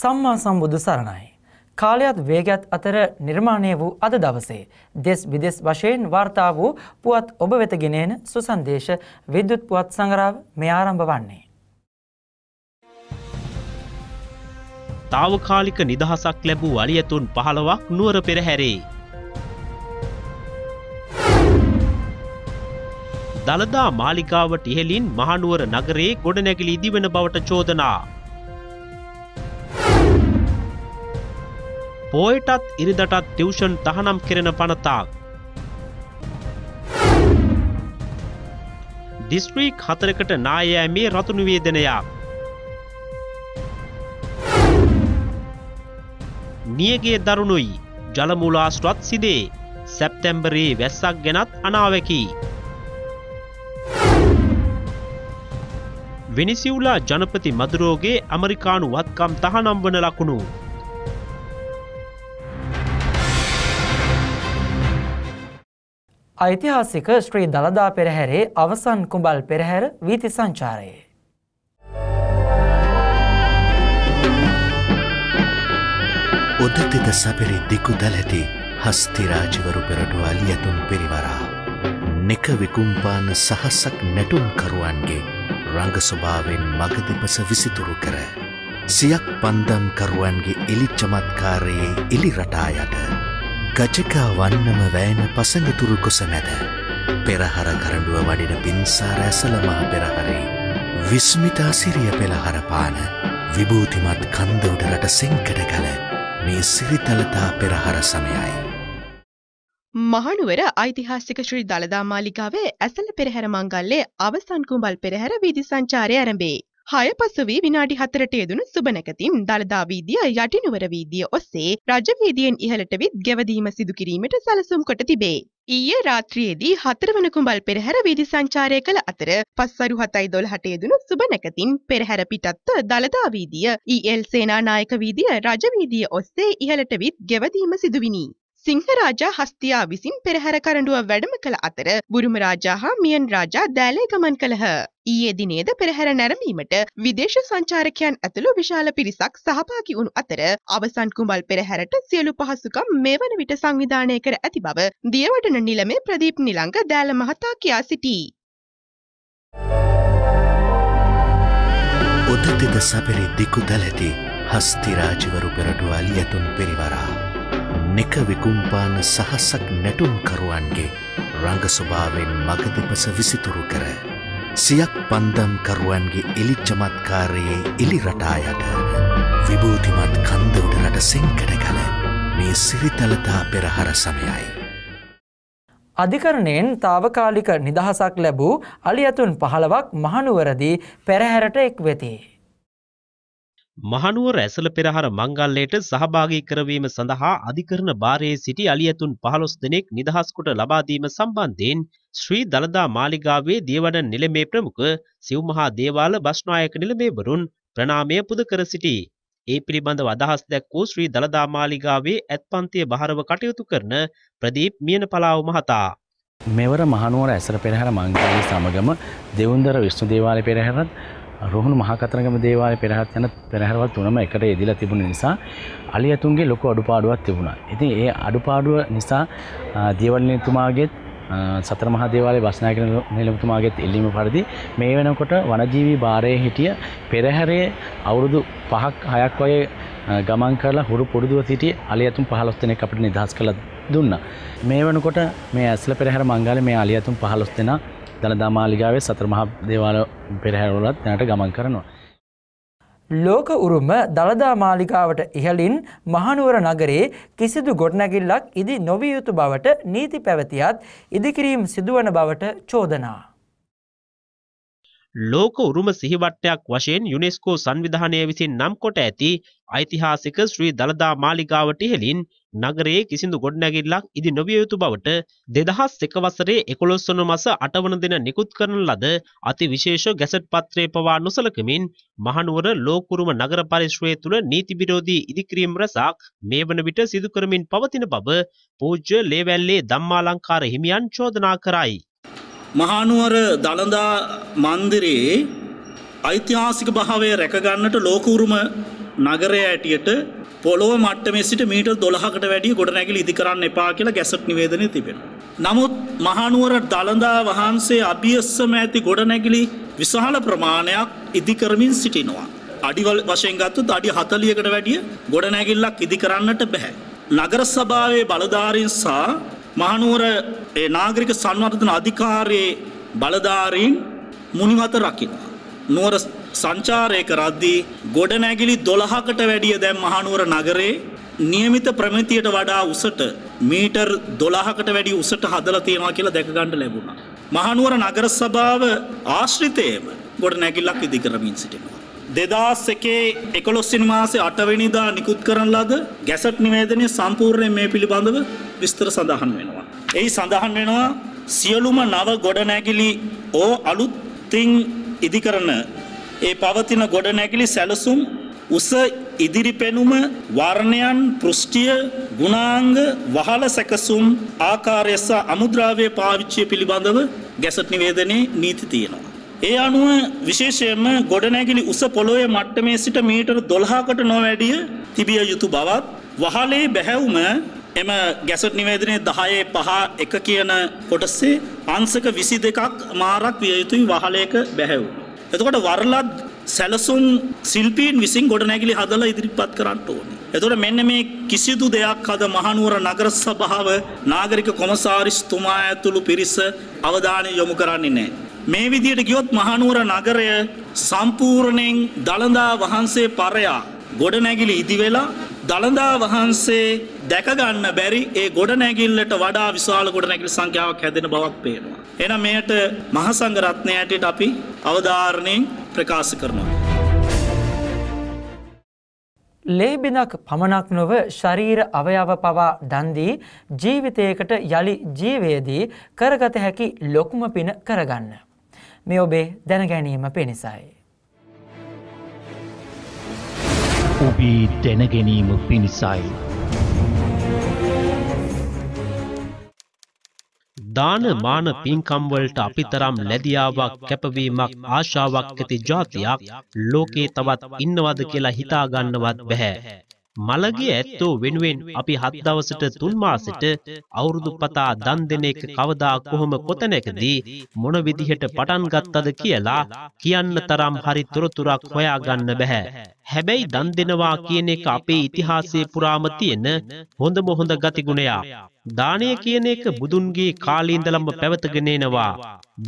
සම්මා සම්බුදු සරණයි. කාලයත් වේගත් අතර නිර්මාණය වූ අද දවසේ දෙස් විදෙස් වශයෙන් වාර්තා වූ පුවත් ඔබ වෙත ගෙනෙන සුසන්දේශ විද්‍යුත් පුවත් සංග්‍රාව මේ ආරම්භ වන්නේ. తాවකාලික නිදහසක් ලැබූ අලියතුන් 15ක් නුවර පෙරහැරේ. දළදා මාලිගාවට ඉහළින් මහනුවර නගරයේ ගොඩනැගිලි ඉදිවන බවට චෝදනා පෝයටත් ඉරිදටත් ටියවෂන් තහනම් කෙරෙන පනතාක්. දිස්ත්‍රීක් හතරකට නායෑමේ රතුනිවේදනයක්. නියගේ දරුණුයි ජලමුලාස්ට්‍රත් සිදේ සැප්තැම්බරයේ වැස්සක් ගැනත් අනාවැකි. වෙනිසිවුලා ජනපති මදුරෝගේ ඇමරිකානු වත්කම් තහනම් වන ලකුණු ඓතිහාසික ශ්‍රී දළදා පෙරහැරේ අවසන් කුඹල් පෙරහැර වීති සංචාරයේ. උදතිත සපෙරි දිකු දලැති හස්තිරාජවරු පෙරටුවල් යතුන් පිරිවරා. නෙක විකුම්පාන සහසක් නැටුම්කරුවන්ගේ රංගස්වභාවෙන් මගදපස විසිතුරු කර. සියක් පන්දම්කරුවන්ගේ එලි චමත්කාරයේ එලි රටායට ගජකා වන්නම වෑන පසඟතුරු කොස මැද පෙරහර කරඩුව වඩින පින්සාර ඇසලමහ පෙරහරේ විස්මිතා සිරිය පෙළහරපාන විභූතිමත් කන්දවඩරට සෙංකට කල මේ සිරිතලතා පෙරහර සමයයි. මහනුවර ඓතිහාසික ශ්‍රී දළදා මාලිකාවේ ඇසල පෙරහැර මංගල්ලේ අවසන්කුම්බල් පෙරහැර වීදි සංචාරය ඇරඹේ. හය පසුවී විනාඩි හතරට යෙදුණු සුබ නැකතිම් දළදා වීදිය යටිනුවර වීදිය ඔස්සේ රජ වීදියෙන් ඉහළට විත් ගෙවදීම සිදු කිරීමට සැලසුම් කොට තිබේ. ඊයේ රාත්‍රියේදී හතරවන කුඹල් පෙරහැර වීදි සංචාරය කළ අතර පස්සරු 7.12ට යෙදුණු සුබ නැකතින් පෙරහැර පිටත්ත දළදා වීදිය, ඊ.එල්. සේනානායක වීදිය, රජ වීදිය ඔස්සේ ඉහළට විත් ගෙවදීම සිදුවිනි. සිංහරාජා හස්තියා විසින් පෙරහැර කරඬුව වැඩම කළ අතර බුරුම රාජා හා මියන් රාජා දෑලේ ගමන් කළහ. ඊයේ දිනේද පෙරහැර නැරඹීමට විදේශ සංචාරකයන් ඇතුළු විශාල පිරිසක් සහභාගී වුණු අතර අවසන් කුඹල් පෙරහැරට සියලු පහසුකම් මේවන විට සංවිධානය කර ඇති බව දියවඩන නිලමේ ප්‍රදීප් නිලංග දෑල මහතා කියා සිටී. උදතිද සපෙරි දිකු දලැති හස්තිරාජවරු පෙරටුවාලි ඇතුන් පිරිවරා. නෙක විකුම්පාන සහසක් නැටුම්කරුවන්ගේ රඟ ස්වභාවෙන් මගදෙපස විසිතුරු කර සියක් පන්දම්කරුවන්ගේ එලි චමත්කාරයේ එලි රටායට විභූතිමත් කන්ද උඩරට සෙංකඩ කල මේ සිරිතලතා පෙරහර සමයයි. අධිකරණයෙන් తాවකාලික නිදහසක් ලැබූ අලි ඇතුන් පහළවක් මහනුවරදී පෙරහැරට එක් වෙතියි. මහනුවර ඇසල පෙරහර මංගල්‍යයට සහභාගී කරවීම සඳහා අධිකරණ භාරයේ සිටි අලියතුන් 15 දෙනෙක් නිදහස් කොට ලබා දීම සම්බන්ධයෙන් ශ්‍රී දලදා මාලිගාවේ දේවඩන් නිලමේ ප්‍රමුඛ සිව්මහා දේවාල බස්නායක නිලමේවරුන් ප්‍රණාමය පුද කර සිටී. ඒ පිළිබඳව අදහස් දැක් වූ ශ්‍රී දලදා මාලිගාවේ ඇත්පන්තිය බහරව කටයුතු කරන ප්‍රදීප් මියනපලාව මහතා මෙවර මහනුවර ඇසර පෙරහර මංගල්‍යය සමගම දෙවුන්දර විෂ්ණු දේවාලය පෙරහරත් රුහුණු මහා කතරගම දේවාලය පෙරහත් යන පෙරහැරවල් තුනම එකට යෙදিলা තිබුණ නිසා අලියතුන්ගේ ලොකු අඩුපාඩුවක් තිබුණා. ඉතින් ඒ අඩුපාඩුව නිසා දේවලිනතුමාගේත් සතර මහා දේවාලයේ බස්නායකන නිලමතුමාගේත් ඉල්ලීම පරිදි මේ වෙනකොට වනජීවී භාරයේ හිටිය පෙරහැරේ අවුරුදු 5ක් 6ක් වගේ ගමන් කරලා හුරු පුරුදුව සිටි අලියතුන් 15 දෙනෙක් අපිට නිදහස් කළා දුන්නා. මේ වෙනකොට මේ ඇස්ල පෙරහැර මංගලේ මේ අලියතුන් 15 දෙනා දළදා මාලිගාවේ සතර මහා දේවාල පෙරහැරවලත් දැනට ගමන් කරනවා. ලෝක උරුම දළදා මාලිකාවට ඉහලින් මහනුවර නගරේ කිසිදු ගොඩනැගිල්ලක් ඉදි නොවිය යුතු බවට නීති පැවතියත් ඉදිකිරීම් සිදුවන බවට චෝදනා. ලෝක උරුම සිහිවට්ටයක් වශයෙන් යුනෙස්කෝ සංවිධානය විසින් නම් කොට ඇති ඓතිහාසික ශ්‍රී දළදා මාලිගාවට ඉහලින් නගරයේ කිසිදු ගොඩනැගිල්ලක් ඉදි නොවිය යුතු බවට දෙදහස් එක වසරේ එකොළොස්වන මස අටවන දින නිකුත් කරන ලද අති විශේෂ ගැසට් පත්‍රය පවා නොසලකමින් මහනුවර ලෝකුරුම නගර පරිශ්‍රය තුළ නීති විරෝධී ඉදිකිරීම් රැසක් මේ වන විට සිදු කරමින් පවතින බව පූජ්‍ය ලේවැල්ලේ ධම්මාලංකාර හිමියන් චෝදනා කරයි. මහනුවර දළදා මන්දිරයේ ඓතිහාසික භාවය රැකගන්නට ලෝකූරුම නගරය ඇටියට පොළොව මට්ටමේ සිට මීට දොළහකට වැඩිය ගොඩනැගිලි ඉදි කරන්න එපා කියලා ගැසට් නිවේදනය තිබෙන. නමුත් මහනුවර දළදා වහන්සේ අභියස්සම ඇති ගොඩනැගිලි විශහල ප්‍රමාණයක් ඉදිකරමින් සිටිනවා. අඩිවල් වශයෙන් ගත්තුත් අඩි හතලියකට වැඩිය ගොඩනැගිල්ලක් ඉදි කරන්නට බැහැ. නගර සභාවේ බලධාරින් සහ මහනුවර නාගරික සංවර්ධන අධිකාරයේ බලධාරීන් මුනිවත රකින්න. නුවර සංචාරය කරද්දී ගොඩනැගිලි 12කට වැඩිය දැන් මහනුවර නගරේ નિયમિત ප්‍රමිතියට වඩා උසට මීටර් 12කට වැඩි උසට හදලා තියෙනවා කියලා දැක ගන්න ලැබුණා. මහනුවර නගර සභාව ආශ්‍රිතයේම ගොඩනැගිල්ලක් ඉදි කරමින් සිටිනවා. 2001 11 වෙනි මාසේ 8 වෙනිදා නිකුත් කරන ලද ගැසට් නිවේදනයේ සම්පූර්ණ මේ පිළිබඳව විස්තර සඳහන් වෙනවා. එහි සඳහන් වෙනවා සියලුම නව ගොඩනැගිලි ඕ අලුත්ින් ඉදි කරන ඒ පවතින ගොඩනැගිලි සැලසුම් උස ඉදිරි පෙනුම වර්ණයන් පෘෂ්ටිය ගුණාංග වහල සැකසුම් ආකාරය සහ අමුද්‍රව්‍ය පාවිච්චිය පිළිබඳව ගැසට් නිවේදනයේ නීති තියෙනවා. ඒ අනුව විශේෂයෙන්ම ගොඩනැගිලි උස පොළොවේ මට්ටමේ සිට මීටර 12කට නොවැඩිය තිබිය යුතු බවත් වහලේ බැහැවුම එම ගැසට් නිවේදනයේ 10 5 1 කියන කොටසේ අංශක 22ක් මාරක් විය යුතුයි වහලයක බැහැවුම. එතකොට වරලත් සැලසුම් සිල්පීන් විසින් ගොඩනැගිලි හදලා ඉදිරිපත් කරන්න ඕනේ. එතකොට මෙන්න මේ කිසිදු දෙයක් අද මහනුවර නගර සභාව නාගරික කොමසාරිස්තුමා ඇතුළු පිරිස අවධානය යොමු කරන්නේ නැහැ. මේ විදිහට ගියොත් මහනුවර නගරය සම්පූර්ණයෙන් දළදා වහන්සේ පරයා ගොඩනැගිලි ඉදි වෙලා දළදා වහන්සේ දැකගන්න බැරි ඒ ගොඩනැගිල්ලට වඩා විශාල ගොඩනැගිල් සංඛ්‍යාවක් හැදෙන බවක් පේනවා. එන මෙයට මහසංගරත්නයටට අපි අවධාරණයෙන් ප්‍රකාශ කරනවා. ලේබිඳක් පමණක් නොව ශරීර අවයව පවා දන්දී ජීවිතයකට යළි ජීවයේදී කරගත හැකි ලොකුම පින කරගන්න. මේ ඔබේ දැනගැනීම පිණිසයි. ඔබී දැනගැනීම පිණිසයි. දාන මාන පින්කම්වලට අපිතරම් නැදියාවක් කැපවීමක් ආශාවක් ඇති ජාතියක් ලෝකේ තවත් ඉන්නවද කියලා හිතාගන්නවත් බැහැ. මළගිය ඇත්තෝ වෙනුවෙන් අපි හත් දවසට තුන් මාසෙට අවුරුදු පතා දන් දෙන එක කවදා කොහොම කොතැනකදී මොන විදිහට පටන් ගත්තද කියලා කියන්න තරම් හරි තොරතුරක් හොයාගන්න බැහැ. හැබැයි දන් දෙනවා කියන එක අපේ ඉතිහාසයේ පුරාම තියෙන හොඳම හොඳ ගතිගුණයක්. දානය කියන එක බුදුන්ගේ කාලීන්දලම්ම පැවතගෙනේනවා.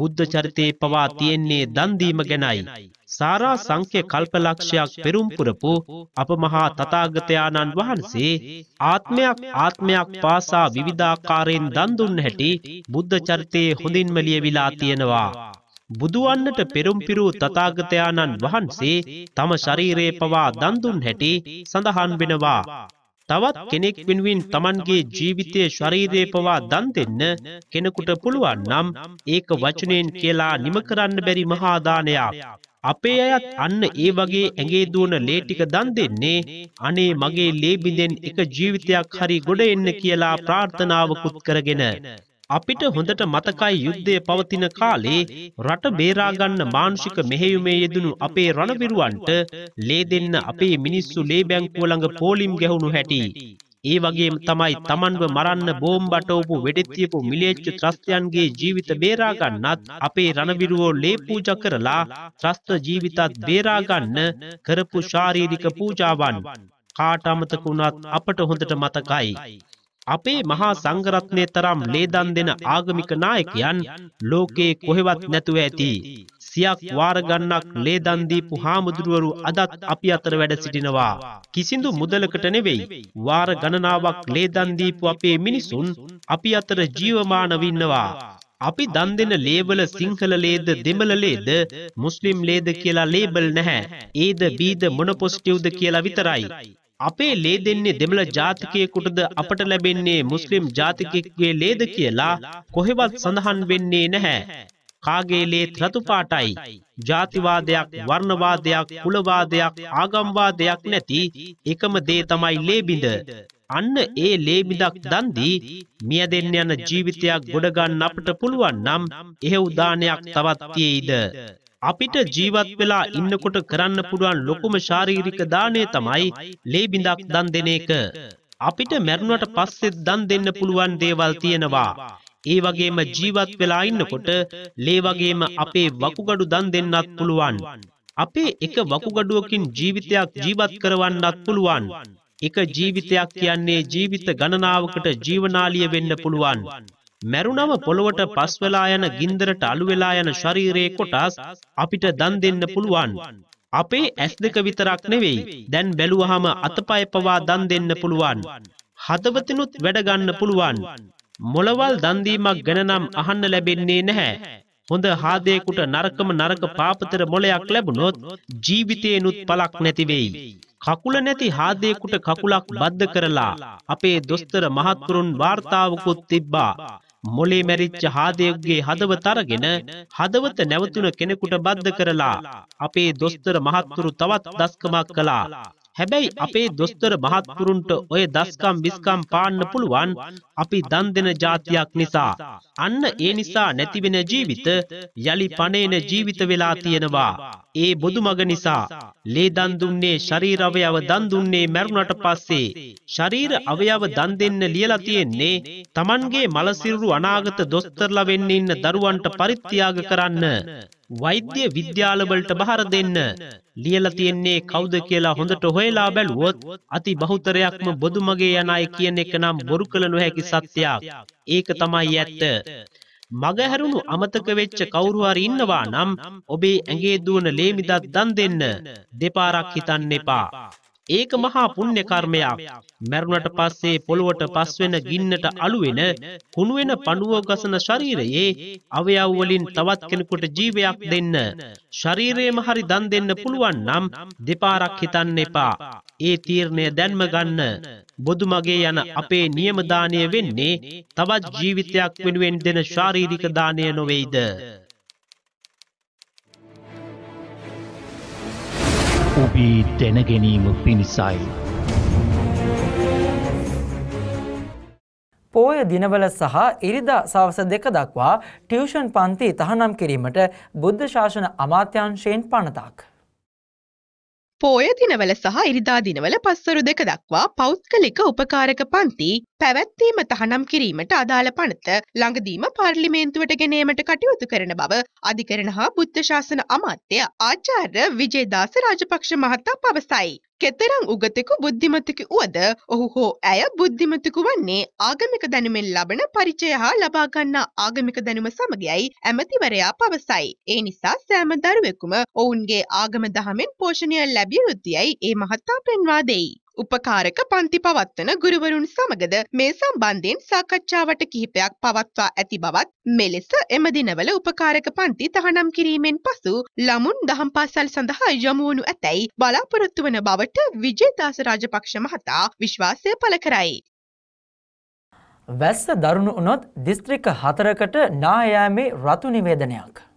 බුද්ධ චරිතයේ පවා තියෙන්නේ දන්දීම ගැනයි. සාරා සංඛ්‍ය කල්පලක්ෂයක් පෙරුම්පුරපු අප මහා තතාගතයාණන් වහන්සේ ආත්මයක් ආත්මයක් පාසා විවිධාකාරයෙන් දන්දුන්න හැටි බුද්ධ චරිතයේ හොඳින්ම ලියවිලා තියෙනවා. බුදුවන්නට පෙරුම්පිරූ තතාගතයාණන් වහන්සේ තම ශරීරයේ පවා දන්දුන් හැටි සඳහන් වෙනවා. තවත් කෙනෙක් වෙනුවෙන් Tamanගේ ජීවිතයේ ශරීරය පවා දන් දෙන්න කෙනෙකුට පුළුවන් නම් ඒක වචනෙන් කියලා නිම කරන්න බැරි මහා දානයක්. අපේ අයත් අන්න ඒ වගේ ඇඟේ දුවන ලේ ටික දන් දෙන්නේ අනේ මගේ ලේ බිඳෙන් එක ජීවිතයක් හරි ගොඩ එන්න කියලා ප්‍රාර්ථනාවකුත් කරගෙන අපිට හොඳට මතකයි යුද්ධය පවතින කාලේ රට බේරාගන්න මානුෂික මෙහෙයුමේ යෙදුණු අපේ රණවිරුවන්ට ලේ දෙන්න අපේ මිනිස්සු ලේ බැංකුව ළඟ පෝලිම් ගැහුණු හැටි. ඒ වගේම තමයි Tamanව මරන්න බෝම්බටෝපු වෙඩෙත්තියපු මිලේච්ච ත්‍රස්තයන්ගේ ජීවිත බේරා ගන්නත් අපේ රණවිරුවෝ ලේ පූජා කරලා ත්‍රස්ත ජීවිතත් බේරා ගන්න කරපු ශාරීරික පූජාවන් කාට අමතක වුණත් අපට හොඳට මතකයි අපේ මහා සංගරත්නය තරම් ලේදන් දෙන ආගමික නායකයන් ලෝකයේ කොහෙවත් නැතුව ඇති. සියක් වාරගන්නක් ලේදන්දීපු හාමුදුරුවරු අදත් අපි අතර වැඩ සිටිනවා. කිසිදු මුදලකට නෙවෙයි. වාර ගණනාවක් ලේදන්දීපු අපේ මිනිසුන් අපි අතර ජීවමානවින්නවා. අපි දන් දෙන ලේබල සිංහල ලේද දෙමළ ලේද මුස්ලිම් ලේද කියලා ලේබල් නැහැ. ඒද බීද මොනොපොස්ටිව්ද කියලා විතරයි. අපේ ලේ දෙන්නේ දෙමළ ජාතිකයෙකුටද අපට ලැබෙන්නේ මුස්ලිම් ජාතිකයෙක්ගේ ලේද කියලා කොහෙවත් සඳහන් වෙන්නේ නැහැ. කාගේ ලේත් රතුපාටයි. ජාතිවාදයක් වර්ණවාදයක් කුලවාදයක් ආගම්වාදයක් නැති එකම දේ තමයි ලේබිඳ. අන්න ඒ ලේබිඳක් දන්දී මිය දෙන්න යන ජීවිතයක් ගොඩගන්න අපට පුළුවන් නම් එහෙ උදානයක් තවත් තියෙයිද. අපිට ජීවත් වෙලා ඉන්නකොට කරන්න පුළුවන් ලොකුම ශාරීරික දානය තමයි ලේබිඳක් දන් දෙන එක. අපිට මැරුණට පස්සෙත් දන් දෙන්න පුළුවන් දේවල් තියෙනවා. ඒ වගේම ජීවත් වෙලා ඉන්නකොට ලේ වගේම අපේ වකුගඩු දන් දෙන්නත් පුළුවන්. අපේ එක වකුගඩුවකින් ජීවිතයක් ජීවත් කරවන්නත් පුළුවන්. එක ජීවිතයක් කියන්නේ ජීවිත ගණනාවකට ජීවනාලිය වෙන්න පුළුවන්. මැරුණව පොළොවට පස් වෙලා යන ගින්දරට අලු වෙලා යන ශරීරයේ කොටස් අපිට දන් දෙන්න පුළුවන්. අපේ ඇස් දෙක විතරක් නෙවෙයි. දැන් බැලුවහම අතපය පවා දන් දෙන්න පුළුවන්. හදවතිනුත් වැඩ ගන්න පුළුවන්. මොළවල් දන් දීමක් ගැන නම් අහන්න ලැබෙන්නේ නැහැ. හොඳ හාදයකට නරකම නරක පාපතර මොලයක් ලැබුණොත් ජීවිතේනුත් පලක් නැති වෙයි. කකුල නැති හාදයකට කකුලක් බද්ධ කරලා අපේ දොස්තර මහත්තුරුන් වාර්තාවකුත් තිබ්බා. මොලේ මැරිච්ච හාදයෙක්ගේ හදවත අරගෙන හදවත නැවතුන කෙනෙකුට බද්ධ කරලා අපේ දොස්තර මහත්තුරු තවත් දස්කමක් කළා හැබැයි අපේ දොස්තර මහත්තුරුන්ට ඔය දස්කම් විස්කම් පාන්න පුළුවන් අපි දන් දෙන જાතියක් නිසා. අන්න ඒ නිසා නැතිවෙන ජීවිත යලි පණේන ජීවිත වෙලා තියෙනවා. ඒ බොදුමග නිසා ලේ දන් දුන්නේ ශරීර අවයව දන් දුන්නේ මැරුණට පස්සේ ශරීර අවයව දන් දෙන්න ලියලා තියෙන්නේ Tamanගේ මලසිරු අනාගත දොස්තරලා වෙන්න ඉන්න දරුවන්ට පරිත්‍යාග කරන්න. වෛද්‍ය විද්‍යාලවලට බහර දෙන්න ලියල තියෙන්නේ කවුද කියලා හොඳට හොයලා බැලුවොත් අති බහුතරයක්ම බොදු මගේ යනයි කියන එක නම් බොරු කළ නොහැකි සත්‍යයක් ඒක තමයි ඇත්ත මගහැරුණු අමතක වෙච්ච කවුරුහරි ඉන්නවා නම් ඔබේ ඇගේ දුවන ලේමිදත් දන් දෙන්න දෙපාරක් හිතන්න එපා ඒක මහා පුණ්‍ය කර්මයක්. මරුණට පස්සේ පොළොවට පස්වෙන ගින්නට අලුවෙන කුණු වෙන පණුව ගසන ශරීරයේ අවයව වලින් තවත් කෙනෙකුට ජීවයක් දෙන්න. ශරීරයේම හරි දන් දෙන්න පුළුවන් නම් දෙපාරක් හිතන්න එපා. ඒ තීරණය දැන්ම ගන්න. බොදු මගේ යන අපේ නියම දාණය වෙන්නේ තවත් ජීවිතයක් වෙනුවෙන් දෙන ශාරීරික දාණය නොවේද? ඔබී දැනගැනීම පිණිසයි. පෝය දිනවල සහ ඉරිදා සවස දෙක දක්වා ටියවෂන් පන්ති තහනම් කිරීමට බුද්ධ ශාසන අමාත්‍යංශයෙන් පනතක්. පෝය දිනවල සහ ඉරිදා දිනවල පස්වරු දෙක දක්වා පෞද්ගලික උපකාරක පන්ති පැවැත්වීම තහනම් කිරීමට අදාළ පනත ළඟදීම පාර්ලිමේන්තුවට ගෙනීමට කටයුතු කරන බව අධිකරණ හා බුද්ධ ශාසන අමාත්‍ය ආචාර්ය විජේදාස රාජපක්ෂ මහතා පවසයි. කෙතරම් උගතෙකු බුද්ධිමතකි වුවද ඔහු හෝ ඇය බුද්ධිමතකු වන්නේ ආගමික දැනුමෙන් ලබන පරිචය හා ලබාගන්නා ආගමික දැනුම සමගයයි ඇමතිවරයා පවසයි. ඒ නිසා සෑම දරුවෙකුම ඔවුන්ගේ ආගම දහමෙන් පෝෂණය ලැබිය යුතුයයි ඒ මහතා පෙන්වා දෙයි. උපකාරක පන්ති පවත්වන ගුරුවරුන් සමගද මේ සම්බන්ධයෙන් සාකච්ඡාවට කිහිපයක් පවත්වා ඇති බවත් මෙලෙස එම දිනවල උපකාරක පන්ති තහනම් කිරීමෙන් පසු ළමුන් දහම් පාසල් සඳහා යොමුවනු ඇතැයි බලාපොරොත්තු වන බවට විජේදාස රාජපක්ෂ මහතා විශ්වාසය පළ කරයි. වැස්ස දරුණු වුණොත් දිස්ත්‍රික හතරකට නායෑමේ රතු නිවේදනයක්.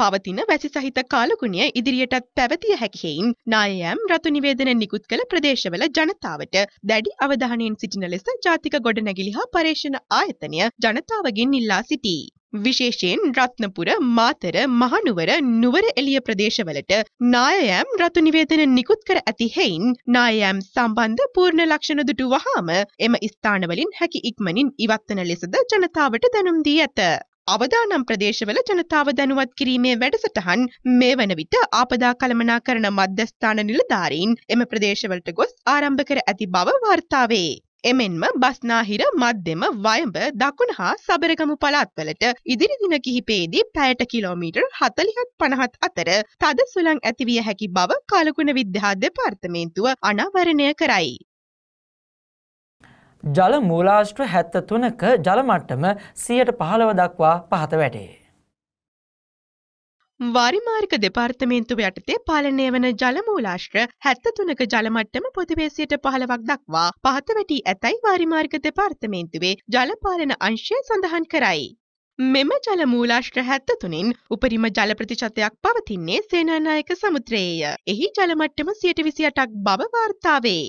පවතින වැසි සහිත කාලගුණය ඉදිරියටත් පැවතිය හැකිහෙයින් නායෑම් රතු නිවේදන නිකුත් කළ ප්‍රදේශවල ජනතාවට දැඩි අවධානයෙන් සිටින ලෙස ජාතික ගොඩනැගිලි හා පර්යේෂණ ආයතනය ජනතාවගෙන් ඉල්ලා සිටී. විශේෂයෙන් රත්නපුර මාතර මහනුවර නුවර එළිය ප්‍රදේශවලට නායෑම් රතු නිවේදන නිකුත් කර ඇති හෙයින් නායෑම් සම්බන්ධ පූර්ණ ලක්ෂණ දුටු වහාම එම ස්ථානවලින් හැකි ඉක්මනින් ඉවත්වන ලෙසද ජනතාවට දැනුම් දී ඇත. අවදානම් ප්‍රදේශවල ජනතාව දැනුවත් කිරීමේ වැඩසටහන් මේ වන විට ආපදා කළමනා කරන මධ්‍යස්ථාන නිලධාරීන් එම ප්‍රදේශවලට ගොස් ආරම්භ කර ඇති බව වාර්තාවේ. එමෙන්ම බස්නාහිර මධ්‍යම වයඹ දකුණ හා සබරගමු පළාත්වලට ඉදිරි දින කිහිපේදී පැයට කිලෝමීටර් හතලිහත් පනහත් අතර තද සුළං ඇතිවිය හැකි බව කලකුණ විද්‍යා දෙපාර්තමේන්තුව අනාවරණය කරයි. ජල මූලාශ්‍ර හැත්ත තුනක ජලමට්ටම සියයට පහළව දක්වා පහත වැටේ. වාරිමාර්ග දෙපාර්තමේන්තුව යටතේ පාලනය වන ජලමූලාශ්‍ර හැත්තතුනක ජලමට්ටම පොතිවේසියට පහළවක් දක්වා පහත වැටී ඇතැයි වාරිමාර්ග දෙපාර්තමේන්තුවේ ජලපාලන අංශය සඳහන් කරයි. මෙම ජලමූලාශ්‍ර හැත්තතුනින් උපරිම ජලප්‍රතිශතයක් පවතින්නේ සේනානායක සමුත්‍රයේය. එහි ජලමට්ටම සියට විසියටක් බව වාර්තාවේ.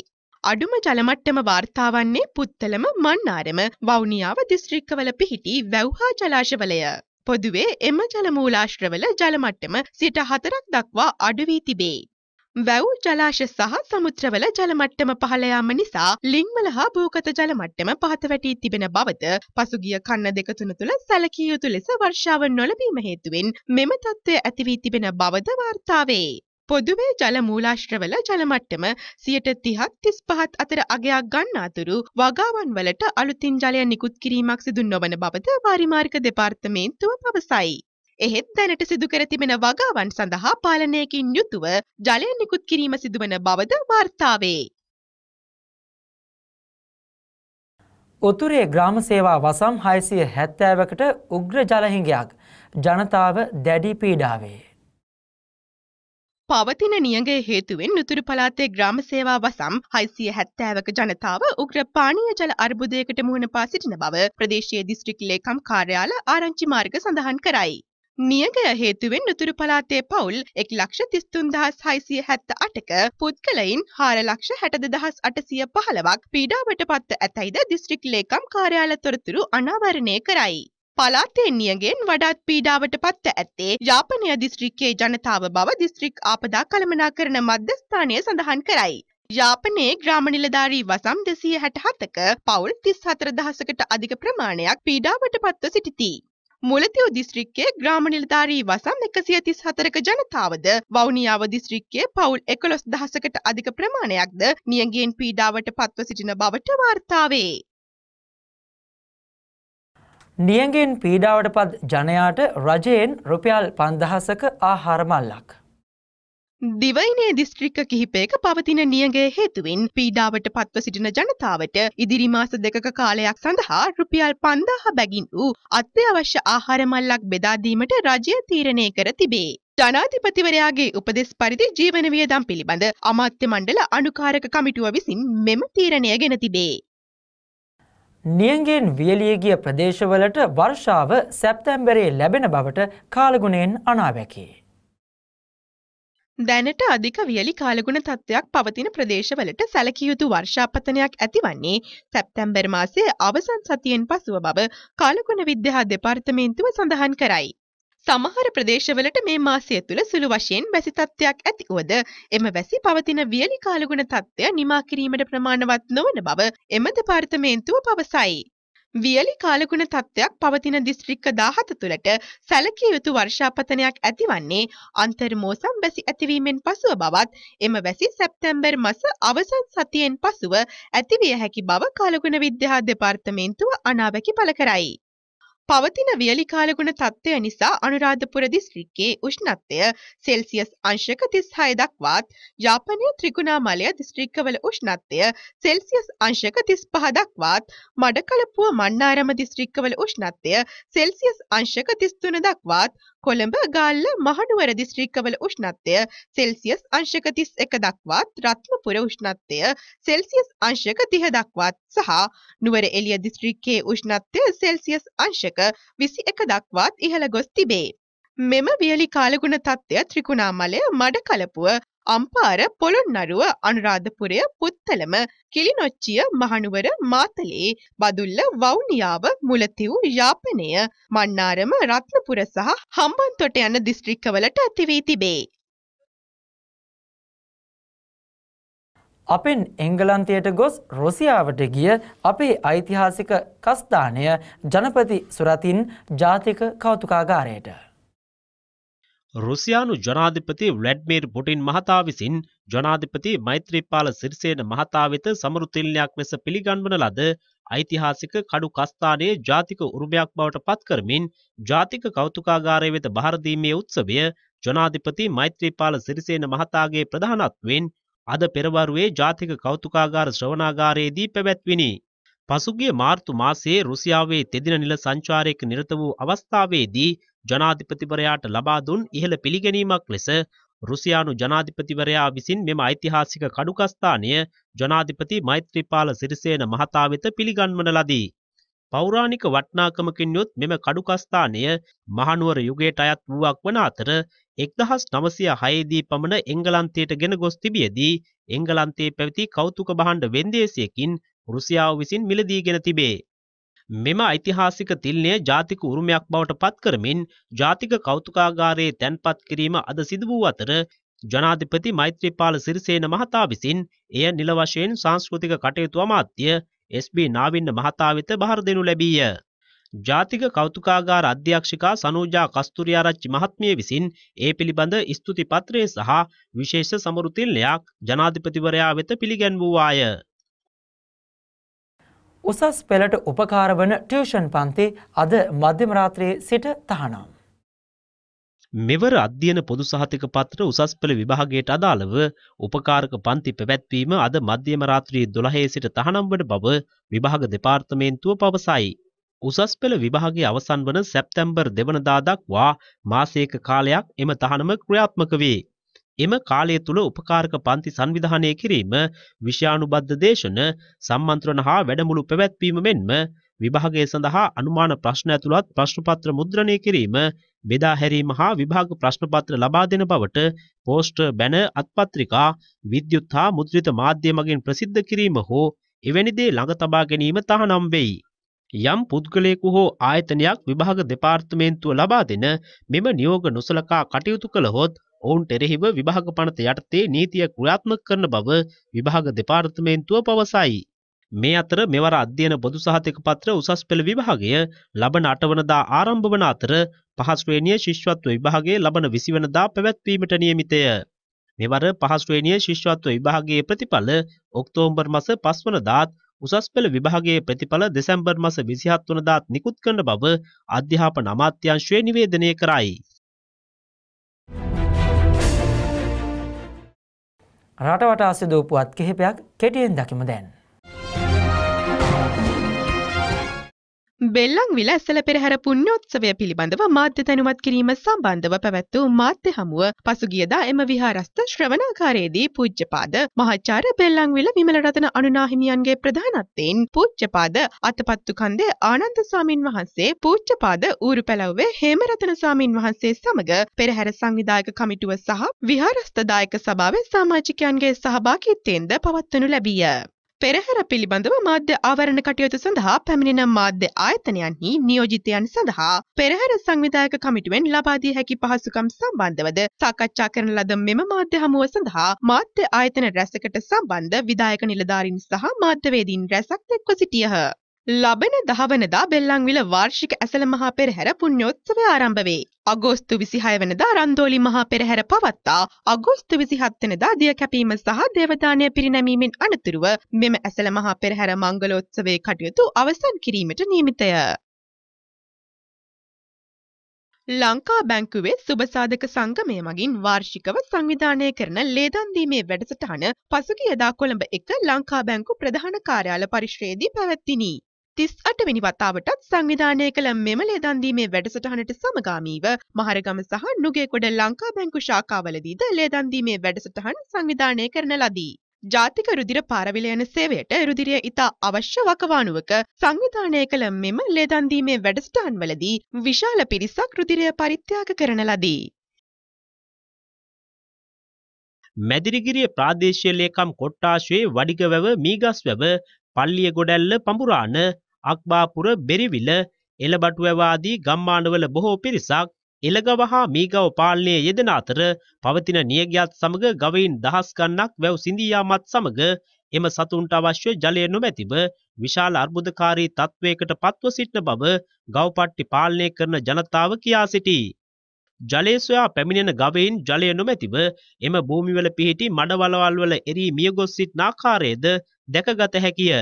අඩුම ජලමට්ටම වාර්තාවන්නේ පුත්තලම මන්නාරම වෞනියාව දිස්ත්‍රික්කවල පිහිටි වැව්හා ජලාශවලය. පොදුවේ එම ජලමූලාශ්‍රවල ජලමට්ටම සිට හතරක් දක්වා අඩුවී තිබේ. වැව් ජලාශ සහ සමුත්‍රවල ජලමට්ටම පහළයාම නිසා ලිංවල හා භූකත ජලමට්ටම පහත වැටී තිබෙන බවත පසුගිය කන්න දෙකතුන තුළ සැලකිය යුතු ලෙස වර්ෂාව නොලබීම හේතුවෙන් මෙම තත්ත්වය ඇතිවී තිබෙන බවද වාර්තාවේ. පොදුවේ ජල මූලාශ්‍රවල ජලමට්ටම සියට තිහත් තිස් පහත් අතර අගයක් ගන්න අතුරු වගාවන් වලට අලුතින් ජලය නිකුත් කිරීමක් සිදු නොවන බවද වාරිමාර්ග දෙපාර්තමේන්තුව පවසයි. එහෙත් දැනට සිදුකර තිබෙන වගාවන් සඳහා පාලනයකින් යුතුව ජලය නිකුත් කිරීම සිදුවන බවද වාර්තාවේ. උතුරේ ග්‍රාම සේවා වසම් හයසිය හැත්තෑවකට උග්‍ර ජලහිඟයක් ජනතාව දැඩි පීඩාවේ. පවතින නියගේ හේතුවෙන් නුතුරු පලාතේ ග්‍රාම සේවා වසම් හයිසිය හැත්තෑවක ජනතාව උග්‍ර පානීය ජල අර්බුදයකට මුහුණ පා සිටින බව ප්‍රදේශයේ දිස්ත්‍රික් ලේකම් කාර්යාල ආරංචි මාර්ග සඳහන් කරයි. නියගය හේතුවෙන් නුතුරු පලාතේ පවුල් එක් ලක්ෂ තිස්තුන්දහස් හයිසිය හැත්ත අටක පුද්ගලයින් හාර ලක්ෂ හැටද දහස් අටසිය පහළවක් පීඩාවට පත්ව ඇතයිද දිස්ත්‍රික් ලේකම් කාර්යාල තොරතුරු අනාවරණය කරයි. පළාත් එන්නියගෙන් වඩාත් පීඩාවට පත්ව ඇත්තේ යාපනය දිස්ත්‍රික්කයේ ජනතාව බව දිස්ත්‍රික් ආපදා කළමනාකරන මධ්‍යස්ථානය සඳහන් කරයි. යාපනයේ ග්‍රාම නිලධාරී වසම් දෙසිය හැටහතක පවුල් තිස් හතර දහසකට අධික ප්‍රමාණයක් පීඩාවට පත්ව සිටිති. මුලතිව දිස්ත්‍රික්කයේ ග්‍රාම නිලධාරී වසම් එකසිය තිස් හතරක ජනතාවද වවුනියාව දිස්ත්‍රික්කයේ පවුල් එකොළොස් දහසකට අධික ප්‍රමාණයක්ද නියගෙන් පීඩාවට පත්ව සිටින බවට වාර්තාවේ. නියගෙන් පීඩාවට පත් ජනයාට රජයෙන් රුපියල් පන්දහසක ආහාරමල්ලක්. දිවයිනේ දිස්ත්‍රික්ක කිහිපයක පවතින නියගේ හේතුවෙන් පීඩාවට පත්ව සිටින ජනතාවට ඉදිරි මාස දෙකක කාලයක් සඳහා රුපියල් පන්දාහ බැගින් වූ අත්‍යවශ්‍ය ආහාරමල්ලක් බෙදාදීමට රජය තීරණය කර තිබේ. ජනාධිපතිවරයාගේ උපදෙස් පරිදි ජීවන වියදම් පිළිබඳ අමාත්‍ය මණ්ඩල අනුකාරක කමිටුව විසින් මෙම තීරණය ගෙන තිබේ. නියගෙන් වියලියගිය ප්‍රදේශවලට වර්ෂාව සැප්තැම්බරේ ලැබෙන බවට කාලගුණයෙන් අනාවැකි. දැනට අධික වියලි කාලගුණ තත්ත්වයක් පවතින ප්‍රදේශවලට සැලකියයුතු වර්ෂාපතනයක් ඇතිවන්නේ සැප්තැම්බර් මාසය අවසන් සතියෙන් පසුව බව කාලගුණ විද්‍යා දෙපාර්තමේන්තුව සඳහන් කරයි. සමහර ප්‍රදේශවලට මේ මාසය තුළ සුළු වශයෙන් වැසි තත්ත්වයක් ඇති වුවද එම වැසි පවතින වියලි කාලගුණ තත්ත්වය නිමා කිරීමට ප්‍රමාණවත් නොවන බව එම දෙපාර්තමේන්තුව පවසයි. වියලි කාලගුණ තත්ත්වයක් පවතින දිස්ත්‍රික්ක දාහත තුළට සැලකිය යුතු වර්ෂාපතනයක් ඇතිවන්නේ අන්තර්මෝසම් වැසි ඇතිවීමෙන් පසුව බවත් එම වැසි සැප්තැම්බර් මස අවසන් සතියෙන් පසුව ඇතිවිය හැකි බව කාලගුණ විද්‍යා දෙපාර්තමේන්තුව අනාවැකි පළ කරයි. පවතින වියලිකාලගුණ තත්ත්වය නිසා අනුරාධපුර දිස්ත්‍රික්කයේ උෂ්ණත්වය සෙල්සියස් අංශක තිස් හය දක්වාත් ජාපනය ත්‍රිකුණාමලය දිස්ත්‍රික්කවල උෂ්ණත්වය සෙල්සියස් අංශක තිස් පහ දක්වාත් මඩකලපුුව මන්නාරම දිස්ත්‍රික්කවල උෂ්ණත්වය සෙල්සියස් අංශක තිස්තුන දක්වාත් කොළඹ ගාල්ල මහනුවර දිස්ත්‍රික්කවල උෂ්ණත්වය සෙල්සියස් අංශක තිස් එක දක්වාත් රත්නපුර උෂ්ණත්වය සෙල්සියස් අංශක තිහ දක්වාත් සහ නුවර එළිය දිස්ත්‍රික්කයේ උෂ්ණත්වය සෙල්සියස් අංශක විසි එක දක්වාත් ඉහළ ගොස් තිබේ. මෙම වියලි කාලගුණ තත්ත්වය ත්‍රිකුණාමලය මඩ කලපුුව අම්පාර පොළොන්නරුව අනුරාධපුරය පුත්තලම කිලිනොච්චිය මහනුවර මාතලේ බදුල්ල වවුනියාව මුලතිව් යාපනය මන්නාරම රත්නපුර සහ හම්බන්තොට යන දිස්ත්‍රික්කවලට ඇති වී තිබේ. අපෙන් එංගලන්තයට ගොස් රොසියාවට ගිය අපේ ඓතිහාසික කස්ථානය ජනපති සුරතින් ජාතික කෞතුකාගාරයට රුසියානු ජනාධිපති ව්ලඩ්මීර් පුටින් මහතා විසින් ජනාධිපති මෛත්‍රීපාල සිරිසේන මහතා වෙත සමරුතිල්ලයක් ලෙස පිළිගන්වන ලද ඓතිහාසික කඩු කස්ථානයේ ජාතික උරුමයක් බවට පත් කරමින් ජාතික කෞතුකාගාරය වෙත බහර දීමේ උත්සවය ජනාධිපති මෛත්‍රීපාල සිරිසේන මහතාගේ ප්‍රධානත්වයෙන් අද පෙරවරුවේ ජාතික කෞතුකාගාර ශ්‍රවණාගාරයේදී පැවැත්විනි. පසුගිය මාර්තු මාසයේ රුසියාවේ තෙදින නිල සංචාරයක නිරත වූ අවස්ථාවේදී ජනාධිපතිවරයාට ලබා දුන් ඉහළ පිළිගැනීමක් ලෙස රුසියානු ජනාධිපතිවරයා විසින් මෙම ඓතිහාසික කඩුකස්ථානය ජනාධිපති මෛත්‍රීපාල සිරිසේන මහතා වෙත පිළිගන්වන ලදී. පෞරාණික වටිනාකමකින් යුත් මෙම කඩුකස්ථානය මහනුවර යුගයට අයත් වූවක් වන අතර එක්දහස් නවසය හයේදී පමණ එංගලන්තයට ගෙන ගොස් තිබියදී එංගලන්තයේ පැවති කෞතුක බහණ්ඩ වෙන්දේසියකින් රුසියාව විසින් මිලදීගෙන තිබේ. මෙම ඓතිහාසික තිල්නය ජාතික උරුමයක් බවට පත් කරමින් ජාතික කෞතුකාගාරයේ තැන්පත් කිරීම අද සිදු වූ අතර ජනාධිපති මෛත්‍රීපාල සිරිසේන මහතා විසින් එය නිල වශයෙන් සංස්කෘතික කටයුතු අමාත්‍ය එස්.බී. නාවින්න මහතා වෙත බහර දෙනු ලැබීය. ජාතික කෞතුකාගාර අධ්‍යක්ෂිකා සනෝජා කස්තුරියාරච්චි මහත්මිය විසින් ඒ පිළිබඳ ස්තුති පත්‍රය සහ විශේෂ සමරුතිල්ලයක් ජනාධිපතිවරයා වෙත පිළිගැන්වූවාය. උසස් පෙළට උපකාර වන ටියෂන් පන්ති අද මධ්‍යමරාත්‍රයේ සිට තහනම්. මෙවර අධ්‍යයන පොදු සහතික පත්‍ර උසස් පෙළ විභාගයට අදාළව උපකාරක පන්ති පැවැත්වීම අද මධ්‍යමරාත්‍රයේ දොළහේ සිට තහනම් වන බව විභාග දෙපාර්තමේන්තුව පවසයි. උසස් පෙළ විභාගය අවසන් වන සැප්තැම්බර් දෙවනදා දක්වා මාසයක කාලයක් එම තහනම ක්‍රියාත්මක වේ. එම කාලය තුළ උපකාරක පන්ති සංවිධානය කිරීම විෂානුබද්ධ දේශන සම්මන්ත්‍රණ හා වැඩමුළු පැවැත්වීම මෙන්ම විභාගය සඳහා අනුමාන ප්‍රශ්න ඇතුළත් ප්‍රශ්නපත්‍ර මුද්‍රණය කිරීම බෙදා හැරීම හා විභාග ප්‍රශ්නපත්‍ර ලබා දෙන බවට පෝස්ටර් බැන අත්පත්‍රිකා විද්‍යුත් හා මුද්‍රිත මාධ්‍ය මගින් ප්‍රසිද්ධ කිරීම හෝ එවැනි දේ ළඟ තබා ගැනීම තහනම් වෙයි. යම් පුද්ගලයෙකු හෝ ආයතනයක් විභාග දෙපාර්තමේන්තුව ලබා දෙන මෙම නියෝග නොසලකා කටයුතු කළහොත් ඔවුන් ටෙරෙහිව විභාග පනත යටතේ නීතිය ක්‍රියාත්මක කරන බව විභාග දෙපාර්තමේන්තුව පවසයි. මේ අතර මෙවර අධ්‍යයන බොදු සහතික පත්‍ර උසස් පෙළ විභාගය ලබන අටවනදා ආරම්භ වන අතර පහස්ශ්‍රේණිය ශිෂ්වත්ව විභාගේ ලබන විසිවනදා පැවැත්වීමට නියමිතය. මෙවර පහස්ශ්‍රේණිය ශිෂ්වත්ව විභාගේ ප්‍රතිඵල ඔක්තෝම්බර් මස පස්වනදාත් උසස් පෙළ විභාගේ ප්‍රතිඵල දෙසැම්බර් මස විසිහත් වනදාත් නිකුත් කරන බව අධ්‍යාපන අමාත්‍යංශය නිවේදනය කරයි. රට වටා සිදූ පුවත් කිහිපයක් කෙටියෙන් දකිමු දැන්. බෙල්ලං විල ඇසල පෙරහැර පුණ්‍යෝත්සවය පිළිබඳව මාධ්‍ය දැනුවත් කිරීම සම්බන්ධව පැවැත් වූ මාධ්‍ය හමුව පසුගියදා එම විහාරස්ථ ශ්‍රවණාකාරයේදී පූජ්‍යපාද මහාචාර්ය බෙල්ලං විල විමලරතන අනුනාහිමියන්ගේ ප්‍රධානත්වයෙන් පූජ්‍යපාද අතපත්තු කන්දේ ආනන්ද සාමින් වහන්සේ පූජ්‍යපාද ඌරුපැලව්වේ හේමරතන සාමින් වහන්සේ සමග පෙරහැර සංවිධායක කමිටුව සහ විහාරස්ථ දායක සභාවේ සමාජිකයන්ගේ සහභාගීත්වයෙන්ද පවත්වනු ලැබිය. පෙරහැර පිළිබඳව මාධ්‍ය ආවරණ කටයුතු සඳහා පැමිණෙන මාධ්‍ය ආයතනයන්හි නියෝජිතයන් සඳහා පෙරහැර සංවිධායක කමිටුවෙන් ලබා දිය හැකි පහසුකම් සම්බන්ධවද සාකච්ඡා කරන ලද මෙම මාධ්‍ය හමුව සඳහා මාධ්‍ය ආයතන රැසකට සම්බන්ධ විධායක නිලධාරීන් සහ මාධ්‍යවේදීන් රැසක් එක්ව සිටියහ. ලබන දහවනදා බෙල්ලංවිල වාර්ෂික ඇසළ මහා පෙරහැර පුණ්‍යෝත්සවය ආරම්භ වේ. අගෝස්තු 26 වෙනිදා රන්දෝලි මහා පෙරහැර පවත්තා අගෝස්තු 27 වෙනිදා දිය කැපීම සහ දේවදානය පිරිනැමීමෙන් අනතුරුව මෙම ඇසළ මහා පෙරහැර මංගලෝත්සවයේ කටයුතු අවසන් කිරීමට නියමිතය. ලංකා බැංකුවේ සුබසාධක සංගමය මගින් වාර්ෂිකව සංවිධානය කරන ලේදන්දීමේ වැඩසටහන පසුගියදා කොළඹ එක ලංකා බැංකු ප්‍රධාන කාර්යාල පරිශ්‍රයේදී පැවැත්තිනි. තිස් අටවිනි වතාවටත් සංවිධානය කළ මෙම ලේදන්දීමේ වැඩසටහනට සමගාමීව මහරගම සහ නුගේකොඩ ලංකා බැංකු ශාකාවලදීද ලේදන්දීමේ වැඩසටහන් සංවිධානය කරන ලදී. ජාතික රුදිර පාරවිල යන සේවයට රුදිරිය ඉතා අවශ්‍ය වකවානුවක සංවිධානය කළ මෙම ලේදන්දීමේ වැඩසටහන්වලදී විශාල පිරිසක් රුදිරය පරිත්‍යාග කරන ලදී. මැදිරිගිරිය ප්‍රාදේශීය ලේකම් කොට්ටාශයේ වඩිගවැව මීගස්වැව පල්ලිය ගොඩැල්ල පඹුරාන අක්බාපුර බෙරිවිල එළබටුවවාදී ගම්මානවල බොහෝ පිරිසක් එළගව හා මීගව පාලනය යෙදෙන අතර පවතින නියගයත් සමග ගවයින් දහස් ගන්නක් වැව් සිඳියාමත් සමග එම සතුන්ට අවශ්‍ය ජලය නොමැතිව විශාල අර්බුදකාරී තත්ත්වයකට පත්ව සිටින බව ගව්පට්ටි පාලනය කරන ජනතාව කියා සිටී. ජලය සොයා පැමිණෙන ගවයින් ජලය නොමැතිව එම භූමිවල පිහිටි මඩවලවල්වල එරී මියගොස් සිටින ආකාරයේද දැකගත හැකිය.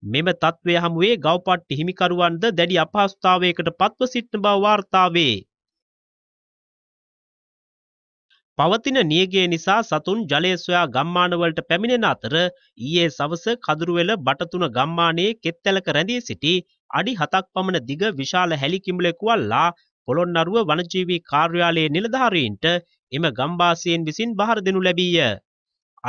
මෙම තත්ත්වය හමුවේ ගව්පට්ටි හිමිකරුවන්ද දැඩි අපහසුතාවයකට පත්ව සිටින බව වාර්තා වේ. පවතින නියගිය නිසා සතුන් ජලය සොයා ගම්මානවලට පැමිණෙන අතර ඊයේ සවස කදුරුවෙල බටතුන ගම්මානයේ කෙත්තැලක රැඳී සිටි අඩි හතක් පමණ දිග විශාල හැලි කිඹුලෙකු අල්ලා පොළොන්නරුව වනජීවී කාර්යාලයේ නිලධාරීන්ට එම ගම්වාසීන් විසින් බහර දෙනු ලැබීය.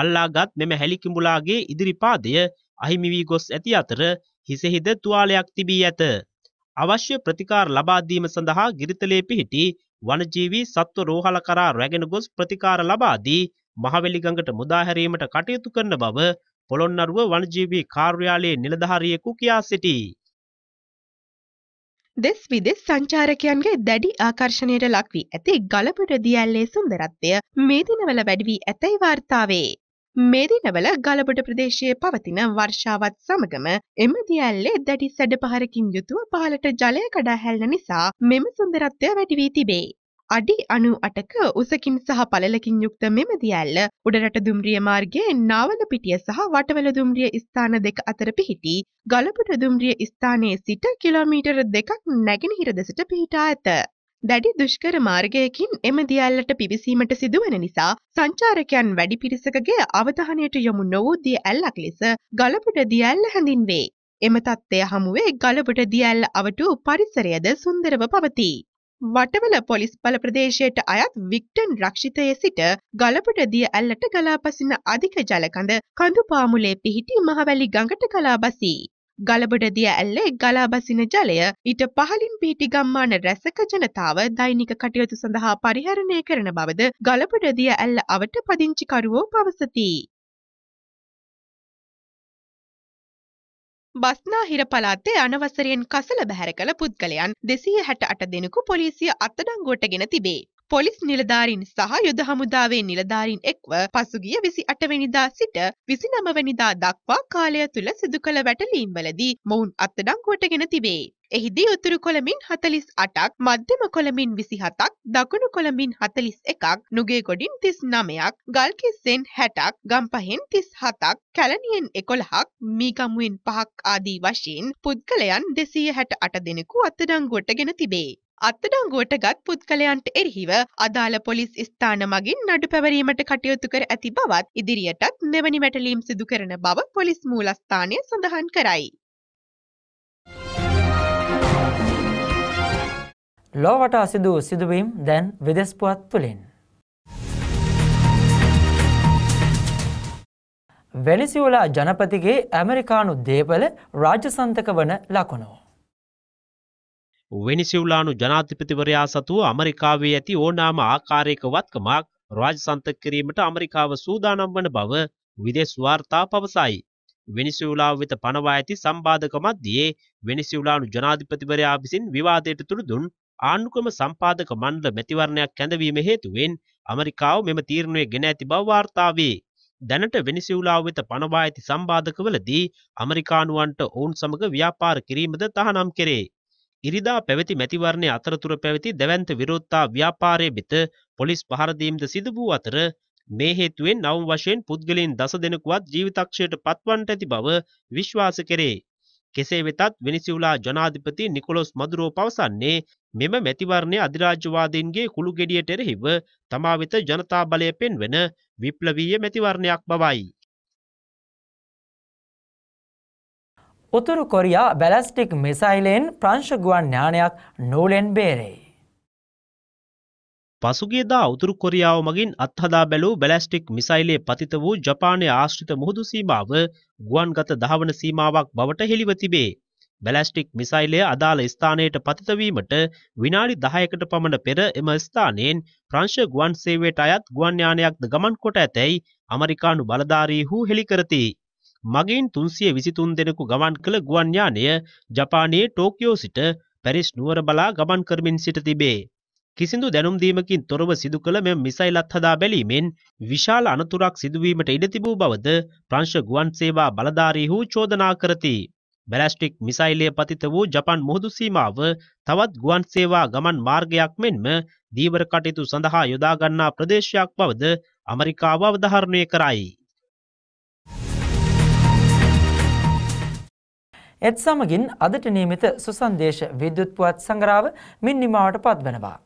අල්ලාගත් මෙම හැලි කිඹුලාගේ ඉදිරිපාදය අහිමි වී ගොස් ඇති අතර හිසෙහිද තුවාලයක් තිබී ඇත. අවශ්‍ය ප්‍රතිකාර ලබා දීම සඳහා ගිරිතලේ පිහිටි වනජීවී සත්ව රෝහල කරා රැගෙන ගොස් ප්‍රතිකාර ලබා දී මහවැලි ගඟට මුදා හැරීමට කටයුතු කරන බව පොළොන්නරුව වනජීවී කාර්යාලයේ නිලධාරියෙකු කියා සිටී. දෙස් විදෙස් සංචාරකයන්ගේ දැඩි ආකර්ෂණයට ලක්වී ඇති ගලපට දියල්ලේ සුන්දරත්වය මේ දිනවල වැඩි වී ඇතැයි වාර්තාවේ. මෙරිනවල ගලබොඩ ප්‍රදේශයේ පවතින වර්ෂාවත් සමගම එම දියල්ලේ දැඩි සැඩ පහරකින් යුතුව පහලට ජලය කඩා හැල්න නිසා මෙම සුන්දරත්වය වැඩි වී තිබේ. අඩි අනු අටක උසකින් සහ පලලකින් යුක්ත මෙම දියල්ල උඩරට දුම්රිය මාර්ගයේ නාවල පිටිය සහ වටවල දුම්රිය ස්ථාන දෙක අතර පිහිටි ගලපොඩ දුම්රිය ස්ථානයේ සිට කිලෝමීටර දෙකක් නැගෙනහිර දෙසට පිහිටා ඇත. දැඩි දුෂ්කර මාර්ගයකින් එම දියල්ලට පිවිසීමට සිදුවන නිසා සංචාරකයන් වැඩි පිරිසකගේ අවධානයට යොමු නොවූ දිය ඇල්ලක් ලෙස ගලපුට දියල්ල හැඳින්වේ. එම තත්ත්වය හමුවේ ගලපුට දියල්ල අවටු පරිසරයද සුන්දරව පවතිී. වටවල පොලිස් බල ප්‍රදේශයට අයත් වික්ටන් රක්ෂිතයේ සිට ගලපට දිය ඇල්ලට ගලාපසින අධික ජලකඳ කඳු පාමුලේ පිහිටි මහවැලි ගඟට කලාබසී. ගලබොඩ දිය ඇල්ලේ ගලා බසින ජලය ඊට පහලින් පිහිටි ගම්මාන රැසක ජනතාව දෛනික කටයුතු සඳහා පරිහරණය කරන බවද ගලබොඩ දිය ඇල්ල අවට පදිංචිකරුවෝ පවසති. බස්නාහිර පලාත්තේ අනවසරයෙන් කසල බැහැර කළ පුද්ගලයන් දෙසිය හැට අට දෙනෙකු පොලිසිය අත්තඩංගුවට ගෙන තිබේ. පොලිස් නිලධාරීන් සහ යුද හමුදාවේ නිලධාරීන් එක්ව පසුගිය විසි අටවැනිදා සිට විසි නමවැනිදා දක්වා කාලය තුළ සිදු කළ වැටලීම්වලදී මොවුන් අත්තඩංකොටගෙන තිබේ. එහිදී උතුරු කොළමින් හතලිස් අටක් මධ්‍යම කොළමින් විසි හතක් දකුණු කොළමින් හතලිස් එකක් නුගේ ගොඩින් තිස් නමයක් ගල්කිස්සෙන් හැටක් ගම්පහෙන් තිස් හතක් කැලනියෙන් එකොළහක් මීගමුවෙන් පහක් ආදී වශයෙන් පුද්ගලයන් දෙසීය හැට අට දෙනෙකු අත්තඩංගුවට ගෙන තිබේ. අත්තඩංගුවට ගත් පුද්ගලයන්ට එරහිව අදාළ පොලිස් ස්ථාන මගින් නඩු පැවරීමට කටයුතු කර ඇති බවත් ඉදිරියටත් මෙවැනි වැටලීම් සිදු කරන බව පොලිස් මූලස්ථානය සඳහන් කරයි. ලෝවට අසිදූ සිදුවීම් දැන් විදෙස්පුවත් තුළින්. වෙනිසිවලා ජනපතිගේ ඇමරිකානු දේපල රාජසන්තක වන ලකුණෝ. වෙනිසිවුලානු ජනාධිපතිවරයා සතුව අමරිකාවේ ඇති ඕනාම ආකාරයක වත්කමක් රාජසන්ත කිරීමට අමරිකාව සූදානම් වන බව විදෙස් වාර්තා පවසයි. වෙනිසිවුලා වෙත පනවා ඇති සම්බාධක මධ්‍යයේ වෙනිසිවුලානු ජනාධිපතිවරයා විසින් විවාදයට තුළ දුන් ආණ්ඩුක්‍රම සම්පාදක මණ්ඩල මැතිවරණයක් කැඳවීම හේතුවෙන් අමරිකාව මෙම තීරණය ගෙන ඇති බව වාර්තාවේ. දැනට වෙනිසිවුලාව වෙත පනවා ඇති සම්බාධකවලදී අමරිකානුවන්ට ඔවුන් සමඟ ව්‍යාපාර කිරීමද තහනම් කෙරේ. ඉරිදා පැවති මැතිවරණය අතරතුර පැවති දැවන්ත විරෝත්තා ව්‍යාපාරය බෙත පොලිස් පහරදීම්ද සිදු වූ අතර මේ හේතුවෙන් නවම් වශයෙන් පුද්ගලින් දස දෙනෙකුවත් ජීවිතක්ෂයට පත්වන්ට ඇති බව විශ්වාස කරේ. කෙසේ වෙතත් වෙනිසිවුලා ජනාධිපති නිකොලොස් මදුරෝ පවසන්නේ මෙම මැතිවරණය අධිරාජ්‍යවාදීන්ගේ කුළු ගෙඩියට එරෙහිව තමා වෙත ජනතා බලය පෙන්වන විප්ලවීය මැතිවරණයක් බවයි. උතුරු කොරියා බැලස්ටික් මෙසයිලෙන් ප්‍රංශගුවන් ඥානයක් නූලෙන් බේරෙයි. පසුගේදා උතුරු කොරියාව මගින් අත්හදා බැලූ බැලස්ටික් මිසයිලේ පතිත වූ ජපානය ආශ්‍රිත මුහුදු සීමාව ගුවන්ගත දහවන සීමාවක් බවට හෙළිව තිබේ. බැලස්ටික් මිසයිලය අදාළ ස්ථානයට පතිතවීමට විනාඩි දහයකට පමණ පෙර එම ස්ථානයෙන් ප්‍රංශ ගුවන් සේවයට අයත් ගුවන්යානයක්ද ගමන් කොට ඇතැයි අමරිකානු බලධාරීහු හෙළිකරති. මගින් තුන්සිය විසිතුන් දෙනෙකු ගමන් කළ ගුවන් යානය ජපානයේ ටෝකියෝ සිට පැරිස් නුවර බලා ගමන් කරමින් සිට තිබේ. කිසිදු දැනුම්දීමකින් තොරව සිදු කළ මෙම මිසයිල් අත්හදා බැලීමෙන් විශාල අනතුරක් සිදුවීමට ඉඩ තිබූ බවද ප්‍රංශ ගුවන් සේවා බලධාරීහු චෝදනා කරති. බැලස්ටික් මිසයිලය පතිත වූ ජපන් මුහුදු සීමාව තවත් ගුවන් සේවා ගමන් මාර්ගයක් මෙන්ම දීවර කටයුතු සඳහා යොදාගන්නා ප්‍රදේශයක් බවද ඇමරිකාව අවධාරණය කරයි. එත් සමගින් අදට නියමිත සුසන්දේශ විද්‍යුත් පුවත් සංග්‍රාව මින් නිමාවට පත්වනවා.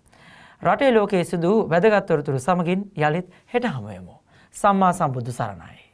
රටේ ලෝකයේ සිදු වූ වැදගත්වරතුරු සමගින් යළිත් හෙට හමුවමු. සම්මා සම්බුදු සරණයි.